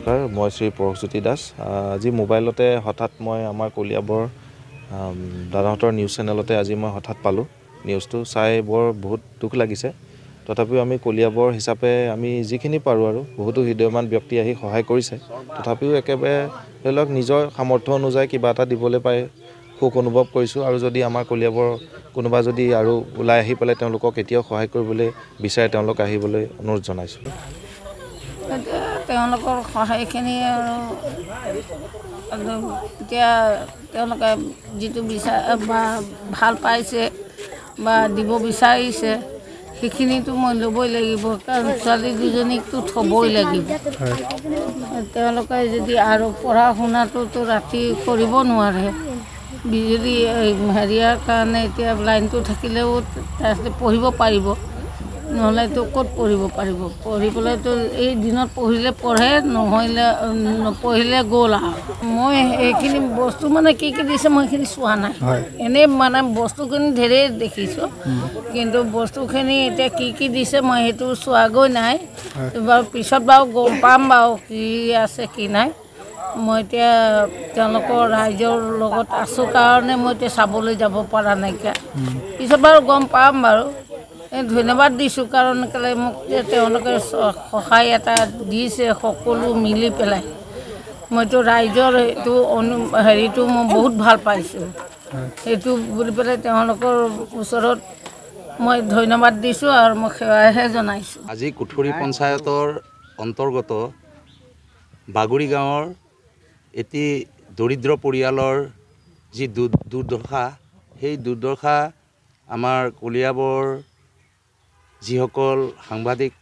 নমস্কাৰ মই শ্ৰী পৰশজ্যোতি দাস আজি মোবাইলতে হঠাৎ মই আমাৰ কলিয়াবৰ দাদাহঁতৰ নিউজ চেনেলতে আজি মই হঠাৎ পালোঁ নিউজটো চাই বৰ বহুত দুখ লাগিছে তথাপিও আমি কলিয়াবৰ হিচাপে আমি যিখিনি পাৰোঁ আৰু বহুতো হৃদয়মান ব্যক্তি আহি সহায় কৰিছে তথাপিও একেবাৰে ধৰি লওক নিজৰ সামৰ্থ্য অনুযায়ী কিবা এটা দিবলৈ পাই সুখ অনুভৱ কৰিছোঁ আৰু যদি আমাৰ কলিয়াবৰ কোনোবা যদি আৰু ওলাই আহি পেলাই তেওঁলোকক এতিয়াও সহায় কৰিবলৈ বিচাৰে তেওঁলোক আহিবলৈ অনুৰোধ জনাইছোঁ তেওঁলোকৰ সহায়খিনি আৰু এতিয়া তেওঁলোকে যিটো বিচাৰে বা ভাল পাইছে বা দিব বিচাৰিছে সেইখিনিতো মই ল'বই লাগিব কাৰণ ছোৱালী দুজনীকতো থ'বই লাগিব তেওঁলোকে যদি আৰু পঢ়া শুনাটোতো ৰাতি কৰিব নোৱাৰে বিজুলী হেৰিয়াৰ কাৰণে এতিয়া লাইনটো থাকিলেও তাহাঁতে পঢ়িব পাৰিব নহ'লেতো ক'ত পঢ়িব পাৰিব পঢ়ি পেলাইতো এই দিনত পঢ়িলে পঢ়ে নহ'লে নপঢ়িলে গ'ল আৰু মই সেইখিনি বস্তু মানে কি কি দিছে মই সেইখিনি চোৱা নাই এনেই মানে বস্তুখিনি ধেৰেই দেখিছোঁ কিন্তু বস্তুখিনি এতিয়া কি কি দিছে মই সেইটো চোৱাগৈ নাই বাৰু পিছত বাৰু গম পাম বাৰু কি আছে কি নাই মই এতিয়া তেওঁলোকৰ ৰাইজৰ লগত আছোঁ কাৰণে মই এতিয়া চাবলৈ যাব পৰা নাইকিয়া পিছত বাৰু গম পাম বাৰু ধন্যবাদ দিছোঁ কাৰণ কেলৈ মোক তেওঁলোকে সহায় এটা দিছে সকলো মিলি পেলাই মইতো ৰাইজৰ এইটো অনু হেৰিটো মই বহুত ভাল পাইছোঁ সেইটো বুলি পেলাই তেওঁলোকৰ ওচৰত মই ধন্যবাদ দিছোঁ আৰু মই সেৱাহে জনাইছোঁ আজি কুঠুৰি পঞ্চায়তৰ অন্তৰ্গত বাগৰি গাঁৱৰ এটি দৰিদ্ৰ পৰিয়ালৰ যি দুৰ্দশা সেই দুৰ্দশা আমাৰ কলিয়াবৰ যিসকল সাংবাদিক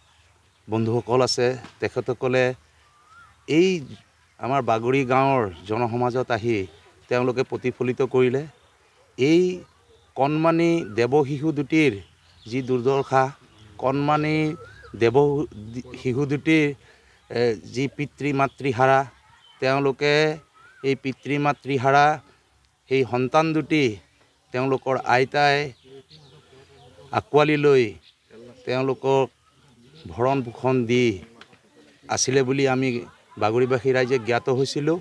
বন্ধুসকল আছে তেখেতসকলে এই আমাৰ বাগৰি গাঁৱৰ জনসমাজত আহি তেওঁলোকে প্ৰতিফলিত কৰিলে এই কণমানি দেৱ শিশু দুটিৰ যি দুৰ্দশা কণমানি দেৱ শিশু দুটিৰ যি পিতৃ মাতৃহাৰা তেওঁলোকে এই পিতৃ মাতৃহাৰা সেই সন্তান দুটি তেওঁলোকৰ আইতাই আঁকোৱালি লৈ তেওঁলোকক ভৰণ পোষণ দি আছিলে বুলি আমি বাগৰিবাসী ৰাইজে জ্ঞাত হৈছিলোঁ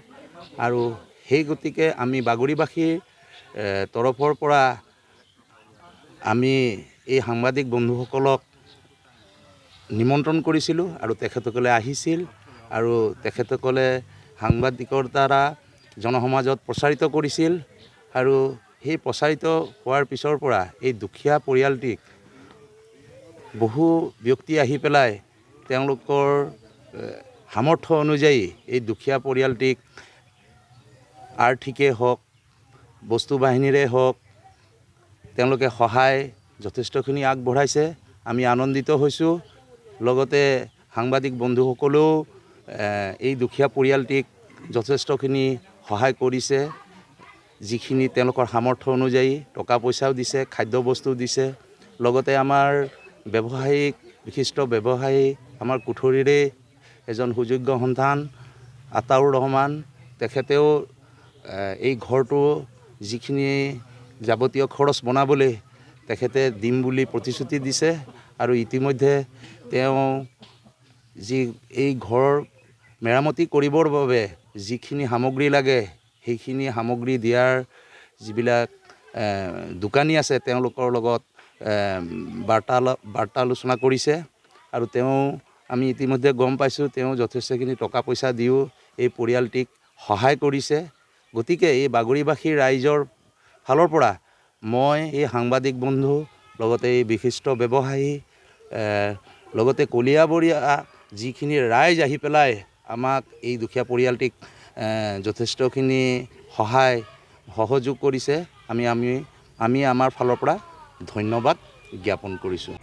আৰু সেই গতিকে আমি বাগৰিবাসীৰ তৰফৰ পৰা আমি এই সাংবাদিক বন্ধুসকলক নিমন্ত্ৰণ কৰিছিলোঁ আৰু তেখেতসকলে আহিছিল আৰু তেখেতসকলে সাংবাদিকৰ দ্বাৰা জনসমাজত প্ৰচাৰিত কৰিছিল আৰু সেই প্ৰচাৰিত হোৱাৰ পিছৰ পৰা এই দুখীয়া পৰিয়ালটিক বহু ব্যক্তি আহি পেলাই তেওঁলোকৰ সামৰ্থ্য অনুযায়ী এই দুখীয়া পৰিয়ালটিক আৰ্থিকেই হওক বস্তু বাহিনীৰে হওক তেওঁলোকে সহায় যথেষ্টখিনি আগবঢ়াইছে আমি আনন্দিত হৈছোঁ লগতে সাংবাদিক বন্ধুসকলেও এই দুখীয়া পৰিয়ালটিক যথেষ্টখিনি সহায় কৰিছে যিখিনি তেওঁলোকৰ সামৰ্থ্য অনুযায়ী টকা পইচাও দিছে খাদ্য বস্তু দিছে লগতে আমাৰ ব্যৱসায়িক বিশিষ্ট ব্যৱসায়ী আমাৰ কুঠৰীৰে এজন সুযোগ্য সন্তান আটাউৰ ৰহমান তেখেতেও এই ঘৰটো যিখিনি যাৱতীয় খৰচ বনাবলৈ তেখেতে দিম বুলি প্ৰতিশ্ৰুতি দিছে আৰু ইতিমধ্যে তেওঁ যি এই ঘৰ মেৰামতি কৰিবৰ বাবে যিখিনি সামগ্ৰী লাগে সেইখিনি সামগ্ৰী দিয়াৰ যিবিলাক দোকানী আছে তেওঁলোকৰ লগত বাৰ্তা বাৰ্তা আলোচনা কৰিছে আৰু তেওঁ আমি ইতিমধ্যে গম পাইছোঁ তেওঁ যথেষ্টখিনি টকা পইচা দিও এই পৰিয়ালটিক সহায় কৰিছে গতিকে এই বাগৰিবাসী ৰাইজৰ ফালৰ পৰা মই এই সাংবাদিক বন্ধু লগতে এই বিশিষ্ট ব্যৱসায়ী লগতে কলিয়াবৰীয়া যিখিনি ৰাইজ আহি পেলাই আমাক এই দুখীয়া পৰিয়ালটিক যথেষ্টখিনি সহায় সহযোগ কৰিছে আমি আমি আমি আমাৰ ফালৰ পৰা ধন্যবাদ জ্ঞাপন কৰিছোঁ